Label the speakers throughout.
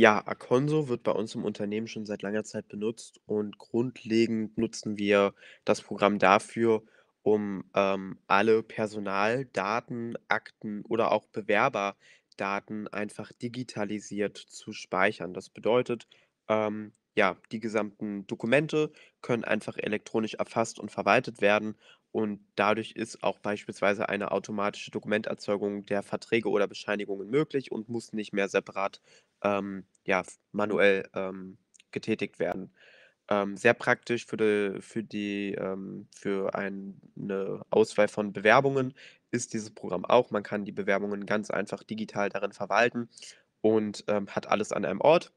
Speaker 1: Ja, Akonso wird bei uns im Unternehmen schon seit langer Zeit benutzt und grundlegend nutzen wir das Programm dafür, um ähm, alle Personaldaten, Akten oder auch Bewerberdaten einfach digitalisiert zu speichern. Das bedeutet, ähm, ja, die gesamten Dokumente können einfach elektronisch erfasst und verwaltet werden und dadurch ist auch beispielsweise eine automatische Dokumenterzeugung der Verträge oder Bescheinigungen möglich und muss nicht mehr separat ähm, ja, manuell ähm, getätigt werden. Ähm, sehr praktisch für die, für, die, ähm, für eine Auswahl von Bewerbungen ist dieses Programm auch. Man kann die Bewerbungen ganz einfach digital darin verwalten und ähm, hat alles an einem Ort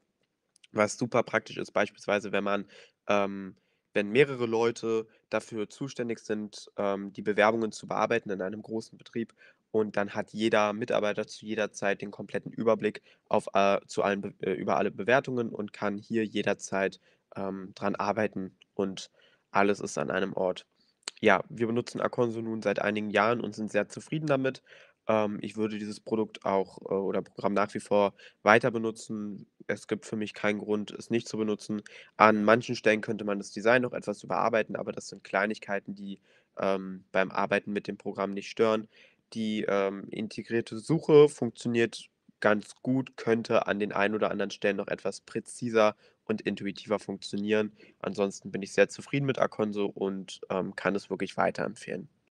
Speaker 1: was super praktisch ist, beispielsweise, wenn man, ähm, wenn mehrere Leute dafür zuständig sind, ähm, die Bewerbungen zu bearbeiten in einem großen Betrieb und dann hat jeder Mitarbeiter zu jeder Zeit den kompletten Überblick auf, äh, zu allen, äh, über alle Bewertungen und kann hier jederzeit ähm, dran arbeiten und alles ist an einem Ort. Ja, wir benutzen Akonso nun seit einigen Jahren und sind sehr zufrieden damit. Ähm, ich würde dieses Produkt auch äh, oder Programm nach wie vor weiter benutzen, es gibt für mich keinen Grund, es nicht zu benutzen. An manchen Stellen könnte man das Design noch etwas überarbeiten, aber das sind Kleinigkeiten, die ähm, beim Arbeiten mit dem Programm nicht stören. Die ähm, integrierte Suche funktioniert ganz gut, könnte an den einen oder anderen Stellen noch etwas präziser und intuitiver funktionieren. Ansonsten bin ich sehr zufrieden mit Akonso und ähm, kann es wirklich weiterempfehlen.